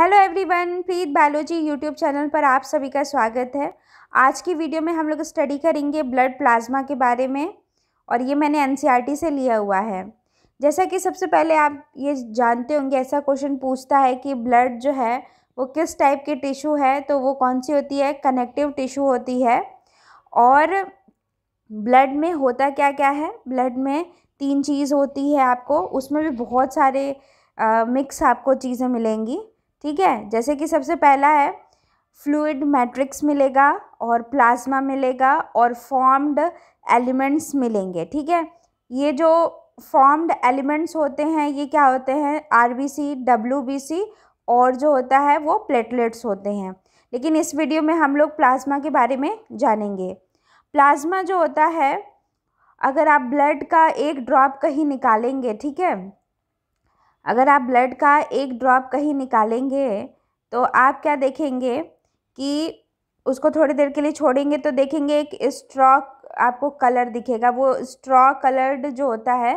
hello everyone Preet biology YouTube channel पर आप सभी का स्वागत है आज की वीडियो में हम लोग स्टडी करेंगे ब्लड प्लाज्मा के बारे में और ये मैंने एनसीईआरटी e से लिया हुआ है जैसा कि सबसे पहले आप ये जानते होंगे ऐसा क्वेश्चन पूछता है कि ब्लड जो है वो किस टाइप के टिशू है तो वो कौन सी होती है कनेक्टिव टिशू होती है और ब्लड में होता क्या क्या है ब्लड में तीन चीज़ होती है आपको उसमें भी बहुत सारे मिक्स आपको चीज़ें मिलेंगी ठीक है जैसे कि सबसे पहला है फ्लूड मैट्रिक्स मिलेगा और प्लाज्मा मिलेगा और फॉर्म्ड एलिमेंट्स मिलेंगे ठीक है ये जो फॉर्म्ड एलिमेंट्स होते हैं ये क्या होते हैं R B C W B C और जो होता है वो प्लेटलेट्स होते हैं लेकिन इस वीडियो में हम लोग प्लाज्मा के बारे में जानेंगे प्लाज्मा जो होता है अगर आप ब्लड का एक ड्रॉप कहीं निकालेंगे ठीक है अगर आप ब्लड का एक ड्रॉप कहीं निकालेंगे तो आप क्या देखेंगे कि उसको थोड़ी देर के लिए छोड़ेंगे तो देखेंगे एक स्ट्रॉ आपको कलर दिखेगा वो स्ट्रॉ कलर्ड जो होता है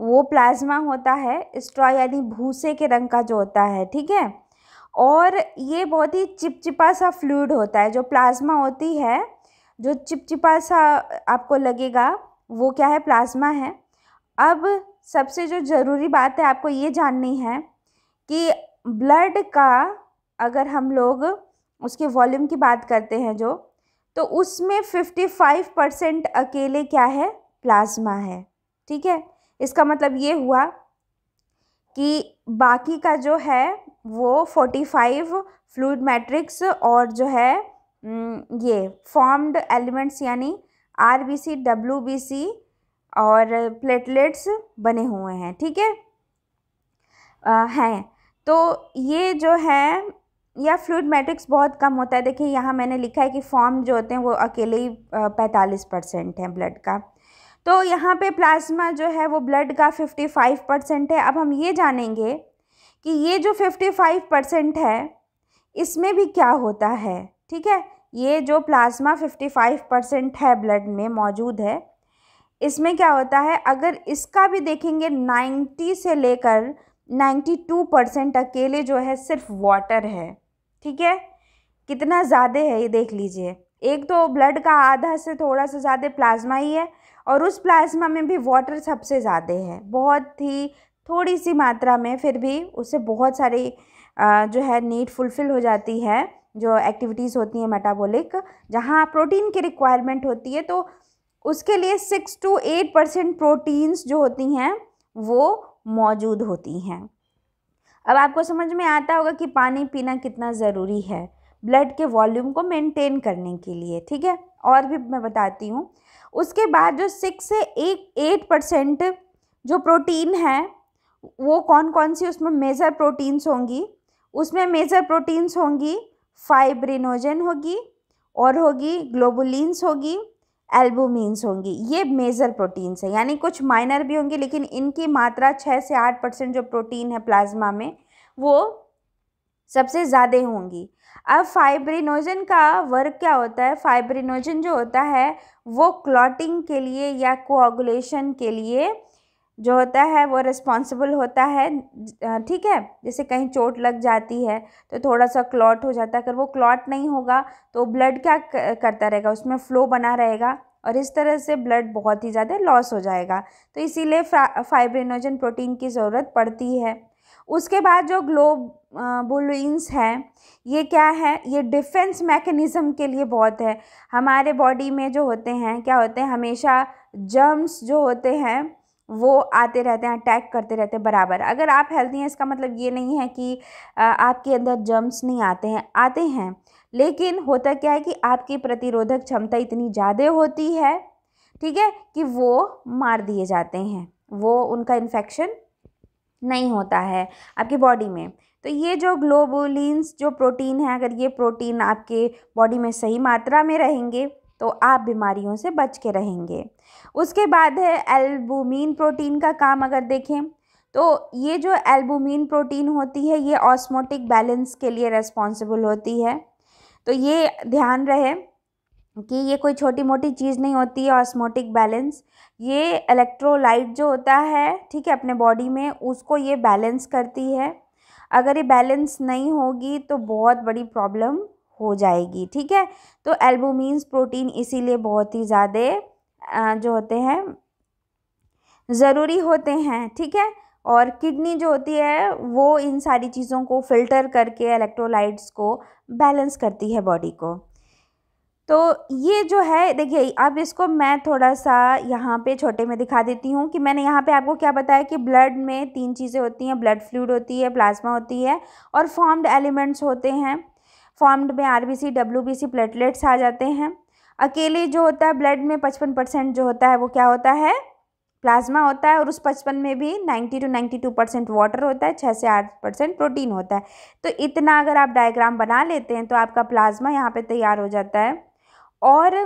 वो प्लाज्मा होता है स्ट्रॉ यानी भूसे के रंग का जो होता है ठीक है और ये बहुत ही चिपचिपा सा फ्लूड होता है जो प्लाज्मा होती है जो चिपचिपा सा आपको लगेगा वो क्या है प्लाज्मा है अब सबसे जो ज़रूरी बात है आपको ये जाननी है कि ब्लड का अगर हम लोग उसके वॉल्यूम की बात करते हैं जो तो उसमें 55 परसेंट अकेले क्या है प्लाज्मा है ठीक है इसका मतलब ये हुआ कि बाकी का जो है वो 45 फ्लूड मैट्रिक्स और जो है ये फॉर्म्ड एलिमेंट्स यानी R B C W B C और प्लेटलेट्स बने हुए हैं ठीक है हैं तो ये जो है या फ्लूड मैट्रिक्स बहुत कम होता है देखिए यहाँ मैंने लिखा है कि फॉर्म जो होते हैं वो अकेले ही पैंतालीस परसेंट है ब्लड का तो यहाँ पे प्लाज्मा जो है वो ब्लड का फिफ्टी फाइव परसेंट है अब हम ये जानेंगे कि ये जो फिफ्टी फाइव परसेंट है इसमें भी क्या होता है ठीक है ये जो प्लाज्मा फिफ्टी फाइव परसेंट है ब्लड में मौजूद है इसमें क्या होता है अगर इसका भी देखेंगे नाइन्टी से लेकर नाइन्टी टू परसेंट अकेले जो है सिर्फ वाटर है ठीक है कितना ज़्यादा है ये देख लीजिए एक तो ब्लड का आधा से थोड़ा सा ज़्यादा प्लाज्मा ही है और उस प्लाज्मा में भी वाटर सबसे ज़्यादा है बहुत ही थोड़ी सी मात्रा में फिर भी उससे बहुत सारी जो है नीड फुलफ़िल हो जाती है जो एक्टिविटीज़ होती हैं मेटाबॉलिक जहाँ प्रोटीन की रिक्वायरमेंट होती है तो उसके लिए six to eight percent proteins जो होती हैं वो मौजूद होती हैं अब आपको समझ में आता होगा कि पानी पीना कितना ज़रूरी है ब्लड के वॉल्यूम को मेंटेन करने के लिए ठीक है और भी मैं बताती हूँ उसके बाद जो सिक्स से एक एट परसेंट जो प्रोटीन है वो कौन कौन सी उसमें मेजर प्रोटीन्स होंगी उसमें मेजर प्रोटीन्स होंगी फाइब्रिनोजन होगी और होगी ग्लोबुलस होगी एल्बुमिनस होंगी ये मेजर प्रोटीन्स हैं यानी कुछ माइनर भी होंगे लेकिन इनकी मात्रा छः से आठ परसेंट जो प्रोटीन है प्लाज्मा में वो सबसे ज़्यादा होंगी अब फाइब्रिनोजन का वर्क क्या होता है फाइब्रिनोजन जो होता है वो क्लॉटिंग के लिए या कोआगुलेशन के लिए जो होता है वो रिस्पॉन्सिबल होता है ठीक है जैसे कहीं चोट लग जाती है तो थोड़ा सा क्लॉट हो जाता है अगर वो क्लॉट नहीं होगा तो ब्लड क्या करता रहेगा उसमें फ़्लो बना रहेगा और इस तरह से ब्लड बहुत ही ज़्यादा लॉस हो जाएगा तो इसीलिए फाइब्रिनोजन प्रोटीन की ज़रूरत पड़ती है उसके बाद जो ग्लोब हैं ये क्या है ये डिफेंस मैकेनिज़्म के लिए बहुत है हमारे बॉडी में जो होते हैं क्या होते हैं हमेशा जर्म्स जो होते हैं वो आते रहते हैं अटैक करते रहते हैं बराबर अगर आप हेल्दी हैं इसका मतलब ये नहीं है कि आपके अंदर जर्म्स नहीं आते हैं आते हैं लेकिन होता क्या है कि आपकी प्रतिरोधक क्षमता इतनी ज़्यादा होती है ठीक है कि वो मार दिए जाते हैं वो उनका इन्फेक्शन नहीं होता है आपकी बॉडी में तो ये जो ग्लोबुलस जो प्रोटीन है अगर ये प्रोटीन आपके बॉडी में सही मात्रा में रहेंगे तो आप बीमारियों से बच के रहेंगे उसके बाद है एल्बुमिन प्रोटीन का काम अगर देखें तो ये जो एल्बुमिन प्रोटीन होती है ये ऑस्मोटिक बैलेंस के लिए रेस्पॉन्सिबल होती है तो ये ध्यान रहे कि ये कोई छोटी मोटी चीज़ नहीं होती है ऑस्मोटिक बैलेंस ये इलेक्ट्रोलाइट जो होता है ठीक है अपने बॉडी में उसको ये बैलेंस करती है अगर ये बैलेंस नहीं होगी तो बहुत बड़ी प्रॉब्लम हो जाएगी ठीक है तो एल्बुमिन्स प्रोटीन इसीलिए बहुत ही ज़्यादा जो होते हैं ज़रूरी होते हैं ठीक है और किडनी जो होती है वो इन सारी चीज़ों को फिल्टर करके इलेक्ट्रोलाइट्स को बैलेंस करती है बॉडी को तो ये जो है देखिए अब इसको मैं थोड़ा सा यहाँ पे छोटे में दिखा देती हूँ कि मैंने यहाँ पे आपको क्या बताया कि ब्लड में तीन चीज़ें होती हैं ब्लड फ्लूड होती है प्लाज्मा होती है और फॉर्म्ड एलिमेंट्स होते हैं फॉर्म्ड में बी सी प्लेटलेट्स आ जाते हैं अकेले जो होता है ब्लड में पचपन परसेंट जो होता है वो क्या होता है प्लाज्मा होता है और उस पचपन में भी ninety two ninety two percent water होता है छः से आठ परसेंट प्रोटीन होता है तो इतना अगर आप डायग्राम बना लेते हैं तो आपका प्लाज्मा यहाँ पे तैयार हो जाता है और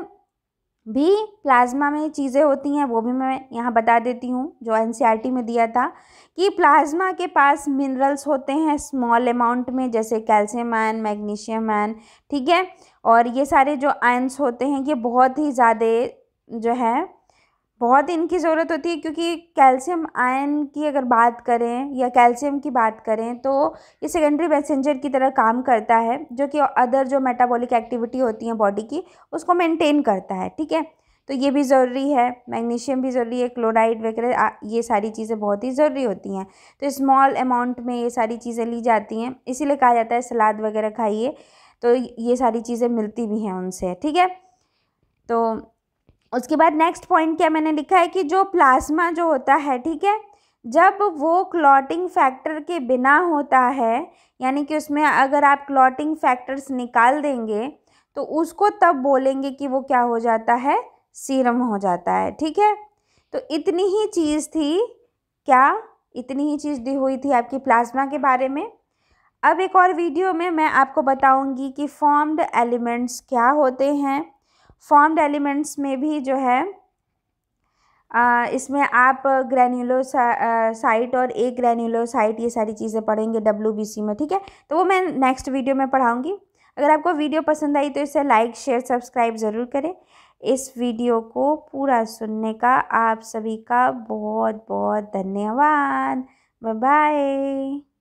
भी प्लाज्मा में चीज़ें होती हैं वो भी मैं यहाँ बता देती हूँ जो एन e में दिया था कि प्लाज्मा के पास मिनरल्स होते हैं स्मॉल अमाउंट में जैसे कैल्शियम आयन मैग्नीशियम आयन ठीक है और ये सारे जो आयन्स होते हैं ये बहुत ही ज़्यादा जो है बहुत इनकी ज़रूरत होती है क्योंकि कैल्शियम आयन की अगर बात करें या कैल्शियम की बात करें तो ये सेकेंडरी मैसेंजर की तरह काम करता है जो कि अदर जो मेटाबॉलिक एक्टिविटी होती है बॉडी की उसको मेंटेन करता है ठीक है तो ये भी ज़रूरी है मैग्नीशियम भी ज़रूरी है क्लोराइड वगैरह ये सारी चीज़ें बहुत ही ज़रूरी होती हैं तो स्मॉल अमाउंट में ये सारी चीज़ें ली जाती हैं इसीलिए कहा जाता है सलाद वगैरह खाइए तो ये सारी चीज़ें मिलती भी हैं उनसे ठीक है तो उसके बाद नेक्स्ट पॉइंट क्या मैंने लिखा है कि जो प्लाज्मा जो होता है ठीक है जब वो क्लॉटिंग फैक्टर के बिना होता है यानी कि उसमें अगर आप क्लॉटिंग फैक्टर्स निकाल देंगे तो उसको तब बोलेंगे कि वो क्या हो जाता है सीरम हो जाता है ठीक है तो इतनी ही चीज़ थी क्या इतनी ही चीज़ दी हुई थी आपकी प्लाज्मा के बारे में अब एक और वीडियो में मैं आपको बताऊंगी कि फॉर्म्ड एलिमेंट्स क्या होते हैं फॉर्म्ड एलिमेंट्स में भी जो है आ, इसमें आप ग्रेन्यूलो साइट और ए ग्रेन्यूलो साइट ये सारी चीज़ें पढ़ेंगे डब्ल्यू में ठीक है तो वो मैं नेक्स्ट वीडियो में पढ़ाऊँगी अगर आपको वीडियो पसंद आई तो इसे लाइक शेयर सब्सक्राइब ज़रूर करें इस वीडियो को पूरा सुनने का आप सभी का बहुत बहुत धन्यवाद बाय